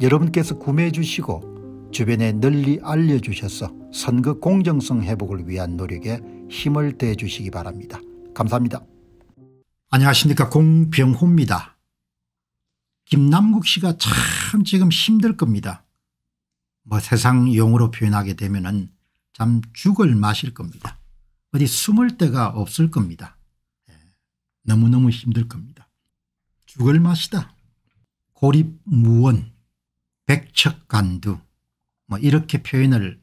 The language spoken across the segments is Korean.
여러분께서 구매해 주시고 주변에 널리 알려주셔서 선거 공정성 회복을 위한 노력에 힘을 대 주시기 바랍니다. 감사합니다. 안녕하십니까 공병호입니다. 김남국 씨가 참 지금 힘들 겁니다. 뭐 세상 용어로 표현하게 되면 참 죽을 마실 겁니다. 어디 숨을 데가 없을 겁니다. 예, 너무너무 힘들 겁니다. 죽을 맛이다. 고립무원 백척간두 뭐 이렇게 표현을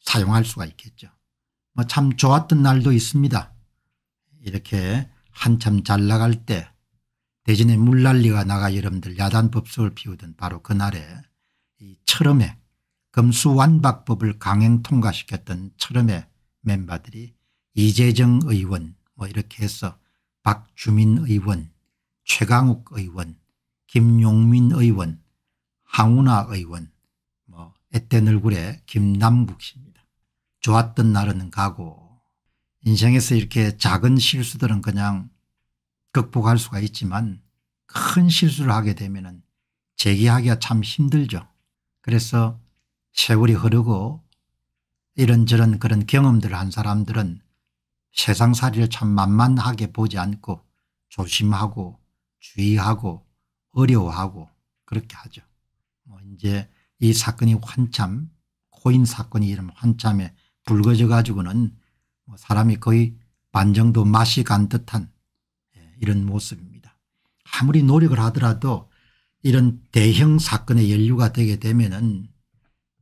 사용할 수가 있겠죠. 뭐 참 좋았던 날도 있습니다. 이렇게 한참 잘 나갈 때 대진에 물난리가 나가 여러분들 야단법석을 피우던 바로 그날에 이 철음에 금수완박법을 강행 통과시켰던 철음의 멤버들이 이재정 의원 뭐 이렇게 해서 박주민 의원 최강욱 의원 김용민 의원 황운하 의원, 뭐 앳된 얼굴의 김남국 씨입니다. 좋았던 날은 가고 인생에서 이렇게 작은 실수들은 그냥 극복할 수가 있지만 큰 실수를 하게 되면 재기하기가 참 힘들죠. 그래서 세월이 흐르고 이런저런 그런 경험들을 한 사람들은 세상살이를 참 만만하게 보지 않고 조심하고 주의하고 어려워하고 그렇게 하죠. 뭐 이제 이 사건이 한참 코인 사건이 이런 한참에 불거져 가지고는 뭐 사람이 거의 반 정도 맛이 간 듯한 예, 이런 모습입니다. 아무리 노력을 하더라도 이런 대형 사건에 연루가 되게 되면은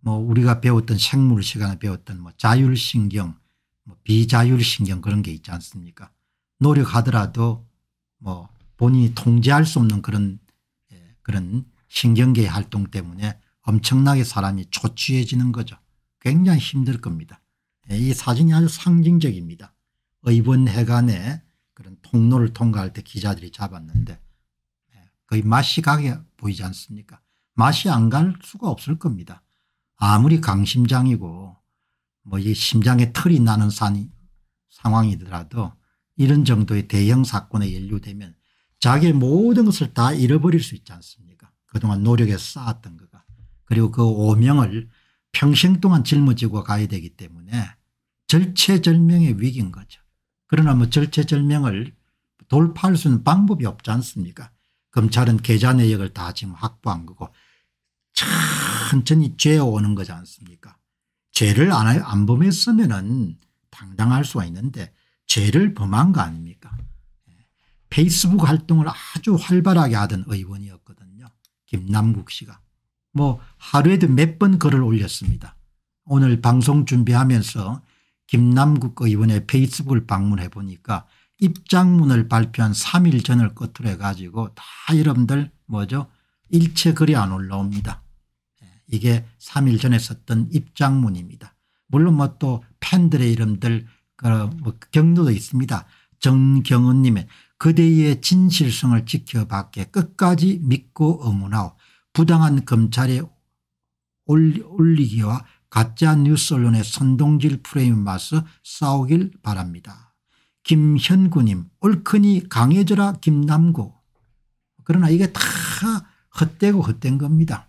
뭐 우리가 배웠던 생물 시간에 배웠던 뭐 자율신경 뭐 비자율신경 그런 게 있지 않습니까 노력하더라도 뭐 본인이 통제할 수 없는 그런 예, 그런 신경계 활동 때문에 엄청나게 사람이 초취해지는 거죠. 굉장히 힘들 겁니다. 예, 이 사진이 아주 상징적입니다. 의본 해관에 그런 통로를 통과할 때 기자들이 잡았는데 예, 거의 맛이 가게 보이지 않습니까 맛이 안 갈 수가 없을 겁니다. 아무리 강심장이고 뭐 이 심장에 털이 나는 산이 상황이더라도 이런 정도의 대형 사건에 연루되면 자기의 모든 것을 다 잃어버릴 수 있지 않습니까 그동안 노력해 쌓았던 거가 그리고 그 오명을 평생 동안 짊어지고 가야 되기 때문에 절체절명의 위기인 거죠. 그러나 뭐 절체절명을 돌파할 수 있는 방법이 없지 않습니까 검찰은 계좌 내역을 다 지금 확보한 거고 천천히 죄 오는 거지 않습니까 죄를 안, 안 범했으면 은 당당할 수가 있는데 죄를 범한 거 아닙니까 예. 페이스북 활동을 아주 활발하게 하던 의원이었거든요. 김남국 씨가. 뭐 하루에도 몇 번 글을 올렸습니다. 오늘 방송 준비하면서 김남국 의원의 페이스북을 방문해 보니까 입장문을 발표한 3일 전을 끝으로 해가지고 다 여러분들 뭐죠 일체 글이 안 올라옵니다. 예, 이게 3일 전에 썼던 입장문입니다. 물론 뭐 또 팬들의 이름들 그뭐 경로도 있습니다. 정경은님의 그대의 진실성을 지켜봤기에 끝까지 믿고 응원하오 부당한 검찰의 올리기와 가짜 뉴스 언론의 선동질 프레임 맞서 싸우길 바랍니다. 김현구님 옳거니 강해져라 김남구 그러나 이게 다 헛되고 헛된 겁니다.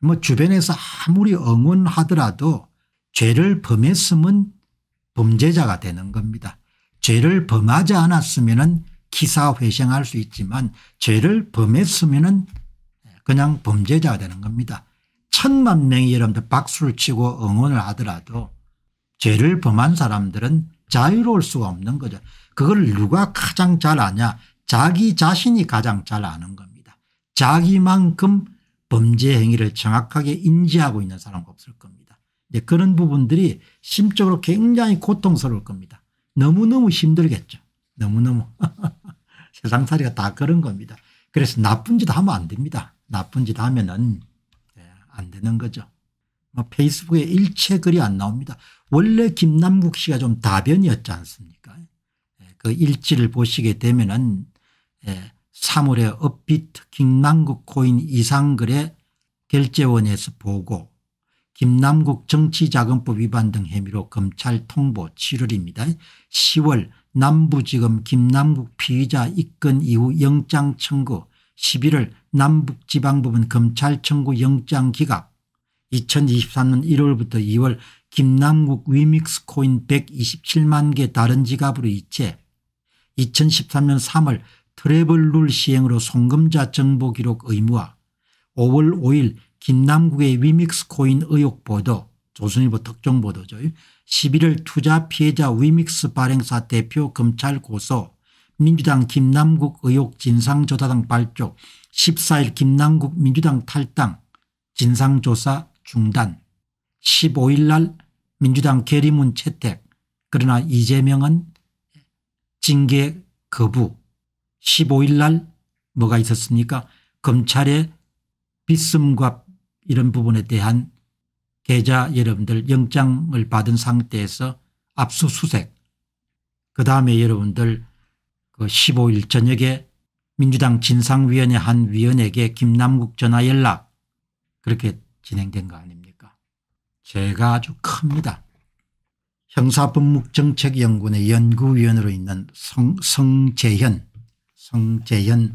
뭐 주변에서 아무리 응원하더라도 죄를 범했으면 범죄자가 되는 겁니다. 죄를 범하지 않았으면 기사회생할 수 있지만 죄를 범했으면 그냥 범죄자가 되는 겁니다. 천만 명이 여러분들 박수를 치고 응원을 하더라도 죄를 범한 사람들은 자유로울 수가 없는 거죠. 그걸 누가 가장 잘 아냐 자기 자신이 가장 잘 아는 겁니다. 자기만큼 범죄 행위를 정확하게 인지하고 있는 사람 없을 겁니다. 그런 부분들이 심적으로 굉장히 고통스러울 겁니다. 너무너무 힘들겠죠. 너무너무 세상살이가 다 그런 겁니다. 그래서 나쁜 짓 하면 안 됩니다. 나쁜 짓 하면은 예, 안 되는 거죠. 뭐 페이스북에 일체 글이 안 나옵니다. 원래 김남국 씨가 좀 다변이었지 않습니까? 예, 그 일지를 보시게 되면은 3월에 예, 업비트 김남국 코인 이상글의 결제원에서 보고 김남국 정치자금법 위반 등 혐의로 검찰 통보 7월입니다. 10월 남부지검 김남국 피의자 입건 이후 영장 청구 11월 남북지방법은 검찰 청구 영장 기각 2023년 1월부터 2월 김남국 위믹스 코인 127만 개 다른 지갑으로 이체 2013년 3월 트래블 룰 시행으로 송금자 정보 기록 의무화 5월 5일 김남국의 위믹스 코인 의혹 보도 조선일보 특종 보도죠. 11일 투자 피해자 위믹스 발행사 대표 검찰 고소 민주당 김남국 의혹 진상조사당 발족 14일 김남국 민주당 탈당 진상조사 중단 15일 날 민주당 계리문 채택 그러나 이재명은 징계 거부 15일 날 뭐가 있었습니까 검찰의 빗슴과 이런 부분에 대한 계좌 여러분들 영장을 받은 상태에서 압수수색 그 다음에 여러분들 그 15일 저녁에 민주당 진상위원회 한 위원에게 김남국 전화 연락 그렇게 진행된 거 아닙니까 제가 아주 큽니다. 형사법무정책연구원의 연구위원으로 있는 성, 성재현 성재현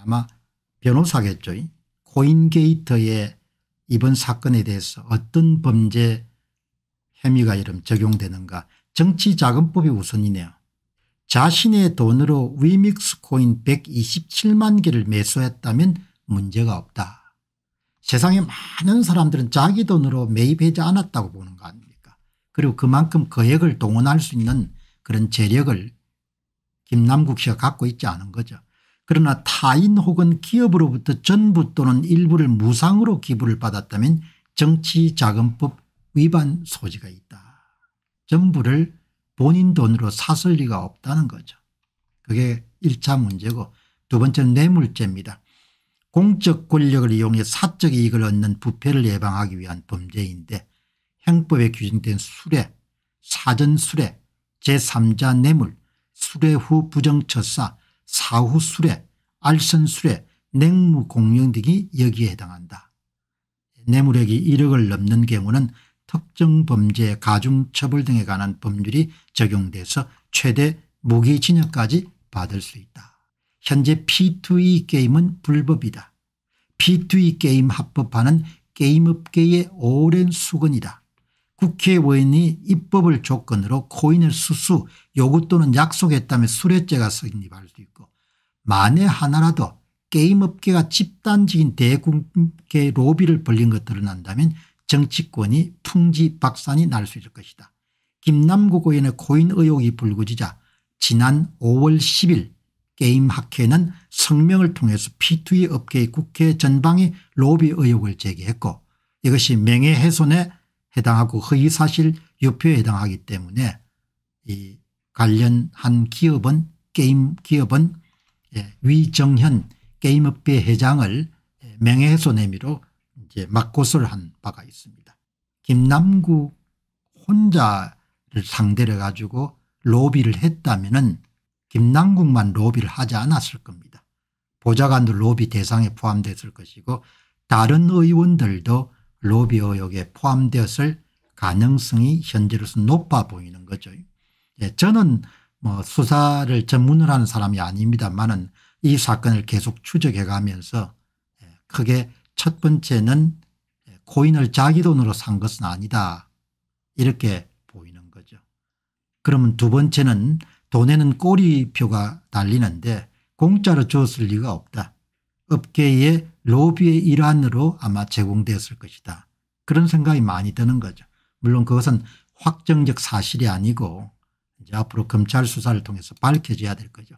아마 변호사겠죠. 코인게이터의 이번 사건에 대해서 어떤 범죄 혐의가 이름 적용되는가 정치자금법이 우선이네요. 자신의 돈으로 위믹스 코인 127만 개를 매수했다면 문제가 없다. 세상에 많은 사람들은 자기 돈으로 매입하지 않았다고 보는 거 아닙니까 그리고 그만큼 거액을 그 동원할 수 있는 그런 재력을 김남국 씨가 갖고 있지 않은 거죠. 그러나 타인 혹은 기업으로부터 전부 또는 일부를 무상으로 기부를 받았다면 정치자금법 위반 소지가 있다. 전부를 본인 돈으로 사설 리가 없다는 거죠. 그게 1차 문제고 두 번째는 뇌물죄입니다. 네 공적 권력을 이용해 사적 이익을 얻는 부패를 예방하기 위한 범죄인데 형법에 규정된 수뢰, 사전 수뢰, 제3자 뇌물, 수뢰 후 부정처사, 사후수레 알선수레 냉무공영 등이 여기에 해당한다. 뇌물액이 1억을 넘는 경우는 특정 범죄 가중처벌 등에 관한 법률이 적용돼서 최대 무기징역까지 받을 수 있다. 현재 P2E 게임은 불법이다. P2E 게임 합법화는 게임업계의 오랜 수건이다. 국회의원이 입법을 조건으로 코인을 수수 요구 또는 약속했다며 수례죄가 성립할 수 있고 만에 하나라도 게임업계가 집단적인 대국계 로비를 벌린 것 드러난다면 정치권이 풍지박산이 날 수 있을 것이다. 김남국 의원의 코인 의혹이 불거지자 지난 5월 10일 게임학회는 성명을 통해서 P2E 업계의 국회 전방에 로비 의혹을 제기했고 이것이 명예훼손의 해당하고 허위사실 유표에 해당하기 때문에 이 관련한 기업은 게임 기업은 예, 위정현 게임업계 회장을 예, 명예훼손 혐의로 이제 막고소를한 바가 있습니다. 김남구 혼자를 상대로 가지고 로비를 했다면은 김남국만 로비를 하지 않았을 겁니다. 보좌관도 로비 대상에 포함됐을 것이고 다른 의원들도 로비오 역에 포함되었을 가능성이 현재로서 높아 보이는 거죠. 예, 저는 뭐 수사를 전문으 하는 사람이 아닙니다만은 이 사건을 계속 추적해 가면서 예, 크게 첫 번째는 코인을 예, 자기 돈으로 산 것은 아니다 이렇게 보이는 거죠. 그러면 두 번째는 돈에는 꼬리표가 달리는데 공짜로 주었을 리가 없다. 업계의 로비의 일환으로 아마 제공되었을 것이다. 그런 생각이 많이 드는 거죠. 물론 그것은 확정적 사실이 아니고 이제 앞으로 검찰 수사를 통해서 밝혀져야 될 거죠.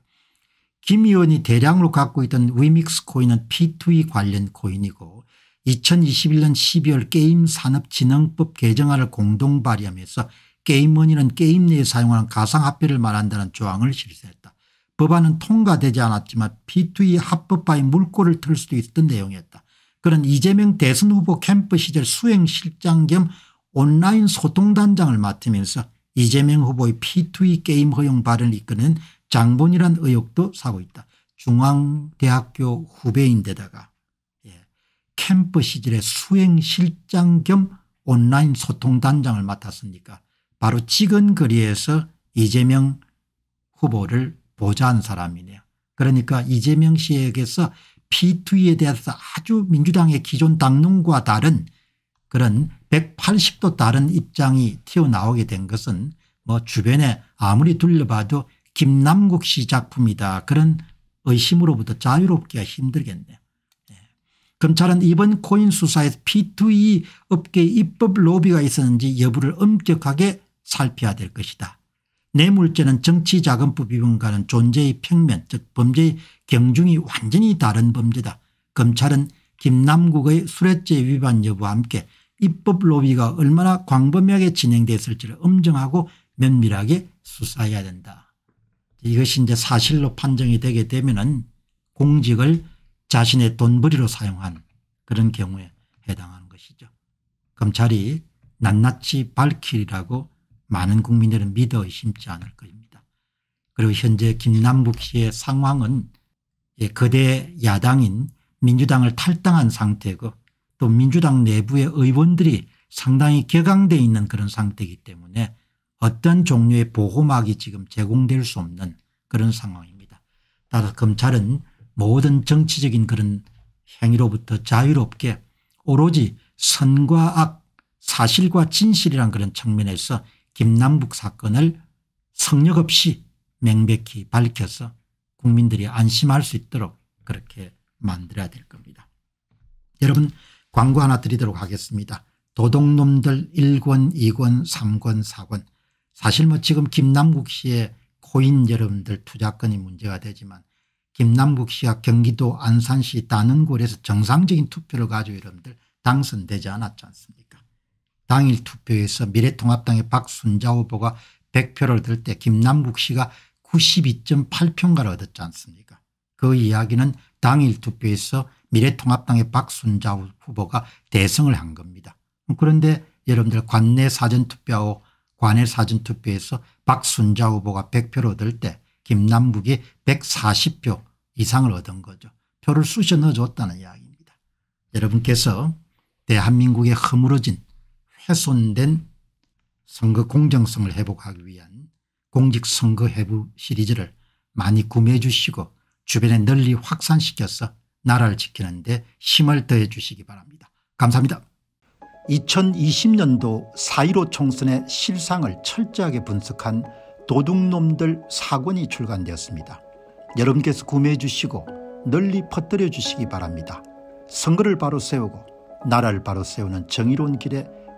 김 의원이 대량으로 갖고 있던 위믹스 코인은 P2E 관련 코인이고 2021년 12월 게임산업진흥법 개정안을 공동 발의하면서 게임머니는 게임 내에 사용하는 가상화폐를 말한다는 조항을 실시했다. 법안은 통과되지 않았지만 B2E 합법화의 물꼬를 틀 수도 있던 내용이었다. 그런 이재명 대선 후보 캠프 시절 수행실장 겸 온라인 소통단장을 맡으면서 이재명 후보의 P2E 게임 허용 발언을 이끄는 장본이란 의혹도 사고 있다. 중앙대학교 후배인데다가 예. 캠프 시절의 수행실장 겸 온라인 소통단장을 맡았으니까 바로 찍은 거리에서 이재명 후보를 보좌한 사람이네요. 그러니까 이재명 씨에게서 P2에 대해서 아주 민주당의 기존 당론과 다른 그런 180도 다른 입장이 튀어나오게 된 것은 뭐 주변에 아무리 둘러봐도 김남국 씨 작품이다 그런 의심으로부터 자유롭기가 힘들겠네요. 예. 검찰은 이번 코인 수사에서 P2E 업계 입법 로비가 있었는지 여부를 엄격하게 살펴야 될 것이다. 뇌물죄는 정치자금법 위반과는 존재의 평면 즉 범죄의 경중이 완전히 다른 범죄다. 검찰은 김남국의 수뢰죄 위반 여부와 함께 입법 로비가 얼마나 광범위하게 진행됐을지를 엄정하고 면밀하게 수사해야 된다. 이것이 이제 사실로 판정이 되게 되면은 공직을 자신의 돈벌이로 사용한 그런 경우에 해당하는 것이죠. 검찰이 낱낱이 밝히라고 많은 국민들은 믿어 의심지 않을 것입니다. 그리고 현재 김남국 씨의 상황은 예, 거대 야당인 민주당을 탈당한 상태고 또 민주당 내부의 의원들이 상당히 격앙돼 있는 그런 상태이기 때문에 어떤 종류의 보호막이 지금 제공될 수 없는 그런 상황입니다. 따라서 검찰은 모든 정치적인 그런 행위로부터 자유롭게 오로지 선과 악 사실과 진실이란 그런 측면에서 김남북 사건을 성역 없이 명백히 밝혀서 국민들이 안심할 수 있도록 그렇게 만들어야 될 겁니다. 여러분 광고 하나 드리도록 하겠습니다. 도둑놈들 1권 2권 3권 4권 사실 뭐 지금 김남국 씨의 코인 여러분들 투자권이 문제가 되지만 김남국 씨가 경기도 안산시 단원골에서 정상적인 투표를 가지고 여러분들 당선되지 않았지 않습니까 당일 투표에서 미래통합당의 박순자 후보가 100표를 들 때 김남국 씨가 92.8표인가를 얻었지 않습니까 그 이야기는 당일 투표에서 미래통합당의 박순자 후보가 대승을 한 겁니다. 그런데 여러분들 관내 사전투표하고 관내 사전투표에서 박순자 후보가 100표를 얻을 때 김남국이 140표 이상을 얻은 거죠. 표를 쑤셔 넣어줬다는 이야기입니다. 여러분께서 대한민국의 허물어진 훼손된 선거 공정성을 회복하기 위한 공직선거 해부 시리즈를 많이 구매해 주시고 주변에 널리 확산시켜서 나라를 지키는 데 힘을 더해 주시기 바랍니다. 감사합니다. 2020년도 4.15 총선의 실상을 철저하게 분석한 도둑놈들 사권이 출간되었습니다. 여러분께서 구매해 주시고 널리 퍼뜨려 주시기 바랍니다. 선거를 바로 세우고 나라를 바로 세우는 정의로운 길에